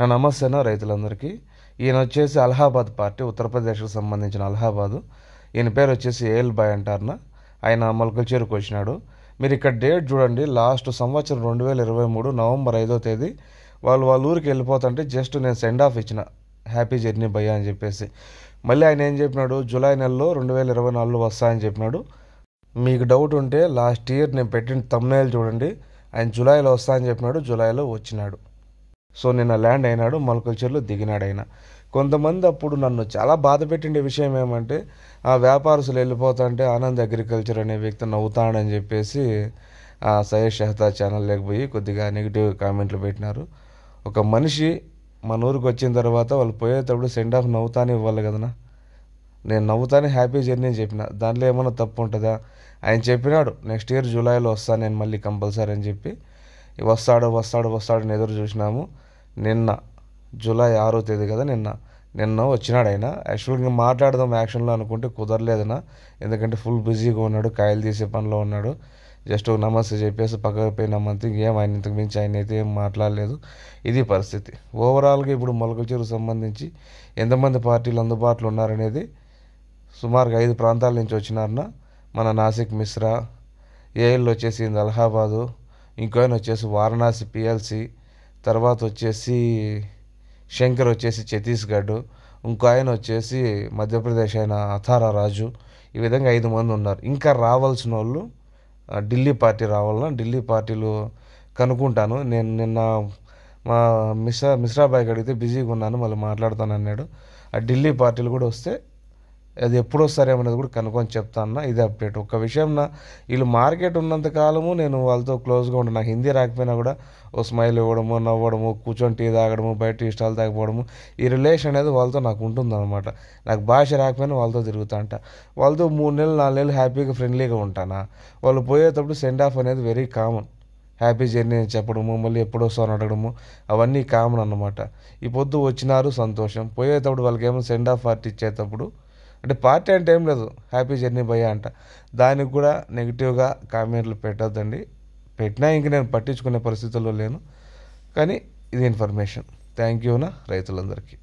నా నమస్తేనా రైతులందరికీ ఈయన వచ్చేసి అలహాబాద్ పార్టీ ఉత్తరప్రదేశ్కు సంబంధించిన అలహాబాదు ఈయన పేరు వచ్చేసి ఏఎల్ బాయ్ అంటారన ఆయన మొలకల్చేరుకు వచ్చినాడు మీరు ఇక్కడ డేట్ చూడండి లాస్ట్ సంవత్సరం రెండు వేల ఇరవై మూడు నవంబర్ ఐదో తేదీ వాళ్ళు వాళ్ళ ఊరికి వెళ్ళిపోతుంటే జస్ట్ నేను సెండ్ ఆఫ్ ఇచ్చిన హ్యాపీ జర్నీ బయ్య అని చెప్పేసి మళ్ళీ ఆయన ఏం చెప్పినాడు జూలై నెలలో రెండు వేల ఇరవై నాలుగులో వస్తాయని చెప్పినాడు మీకు డౌట్ ఉంటే లాస్ట్ ఇయర్ నేను పెట్టిన తమ్నేల్ చూడండి ఆయన జూలైలో వస్తా అని చెప్పినాడు జూలైలో వచ్చినాడు సో నిన్న ల్యాండ్ అయినాడు మల్కల్చర్లో దిగినాడు ఆయన కొంతమంది అప్పుడు నన్ను చాలా బాధ పెట్టిండే విషయం ఏమంటే ఆ వ్యాపారస్తులు వెళ్ళిపోతుంటే ఆనంద్ అగ్రికల్చర్ అనే వ్యక్తి నవ్వుతాడని చెప్పేసి సయ్యద్ షహతా ఛానల్ లేకపోయి కొద్దిగా నెగిటివ్ కామెంట్లు పెట్టినారు ఒక మనిషి మన ఊరికి వచ్చిన తర్వాత వాళ్ళు పోయేటప్పుడు సెండ్ ఆఫ్ నవ్వుతానే ఇవ్వాలి కదనా నేను నవ్వుతానే హ్యాపీ జర్నీ అని చెప్పిన దాంట్లో ఏమైనా తప్పు ఉంటుందా ఆయన చెప్పినాడు నెక్స్ట్ ఇయర్ జూలైలో వస్తాను నేను మళ్ళీ కంపల్సరీ అని చెప్పి వస్తాడు వస్తాడు అని ఎదురు చూసినాము నిన్న జూలై ఆరో తేదీ కదా నిన్న నిన్న వచ్చినాడు ఆయన యాక్చువల్గా మాట్లాడదాం యాక్షన్లో అనుకుంటే కుదరలేదనా ఎందుకంటే ఫుల్ బిజీగా ఉన్నాడు కాయలు తీసే పనిలో ఉన్నాడు జస్ట్ ఒక నమస్తే చెప్పేసి పక్కకు పోయినామంతే ఇంకేం ఆయన ఇంతకు మించి ఆయన అయితే ఏం మాట్లాడలేదు ఇది పరిస్థితి ఓవరాల్గా ఇప్పుడు చెరువు సంబంధించి ఎంతమంది పార్టీలు అందుబాటులో ఉన్నారనేది సుమారుగా ఐదు ప్రాంతాల నుంచి వచ్చినారన మన నాసిక్ మిశ్రా ఏఎల్ వచ్చేసి అలహాబాదు ఇంకో వచ్చేసి వారణాసి పిఎల్సి తర్వాత వచ్చేసి శంకర్ వచ్చేసి ఛత్తీస్గఢ్ ఇంకో ఆయన వచ్చేసి మధ్యప్రదేశ్ అయిన అథారా రాజు ఈ విధంగా ఐదు మంది ఉన్నారు ఇంకా రావాల్సిన వాళ్ళు ఢిల్లీ పార్టీ రావాలన్నా ఢిల్లీ పార్టీలు కనుక్కుంటాను నేను నిన్న మా మిశ్రా మిశ్రాబాయ్ అడిగితే బిజీగా ఉన్నాను మళ్ళీ మాట్లాడతాను అన్నాడు ఆ ఢిల్లీ పార్టీలు కూడా వస్తే అది ఎప్పుడు అనేది కూడా కనుక్కొని చెప్తాను ఇది అప్డేట్ ఒక విషయం నా వీళ్ళు మార్కెట్ ఉన్నంత కాలము నేను వాళ్ళతో క్లోజ్గా ఉంటాను నాకు హిందీ రాకపోయినా కూడా ఓ స్మైల్ ఇవ్వడము నవ్వడము కూర్చొని టీ తాగడము బయట ఇష్టాలు తాగిపోవడము ఈ రిలేషన్ అనేది వాళ్ళతో నాకు ఉంటుందన్నమాట నాకు భాష రాకపోయినా వాళ్ళతో తిరుగుతా అంట వాళ్ళతో మూడు నెలలు నాలుగు నెలలు హ్యాపీగా ఫ్రెండ్లీగా ఉంటానా వాళ్ళు పోయేటప్పుడు సెండ్ ఆఫ్ అనేది వెరీ కామన్ హ్యాపీ జర్నీ అని చెప్పడము మళ్ళీ ఎప్పుడు వస్తాను అడగడము అవన్నీ కామన్ అన్నమాట ఈ పొద్దు వచ్చినారు సంతోషం పోయేటప్పుడు వాళ్ళకి ఏమైనా సెండ్ ఆఫ్ పార్టీ ఇచ్చేటప్పుడు అంటే పార్టీ అంటే ఏం లేదు హ్యాపీ జర్నీ భయ్యా అంట దానికి కూడా నెగిటివ్గా కామెంట్లు పెట్టద్దండి పెట్టినా ఇంక నేను పట్టించుకునే పరిస్థితుల్లో లేను కానీ ఇది ఇన్ఫర్మేషన్ థ్యాంక్ యూనా రైతులందరికీ